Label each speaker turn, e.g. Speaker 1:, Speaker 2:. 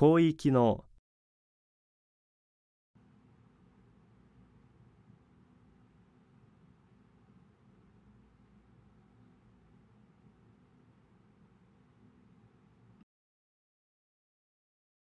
Speaker 1: 広域の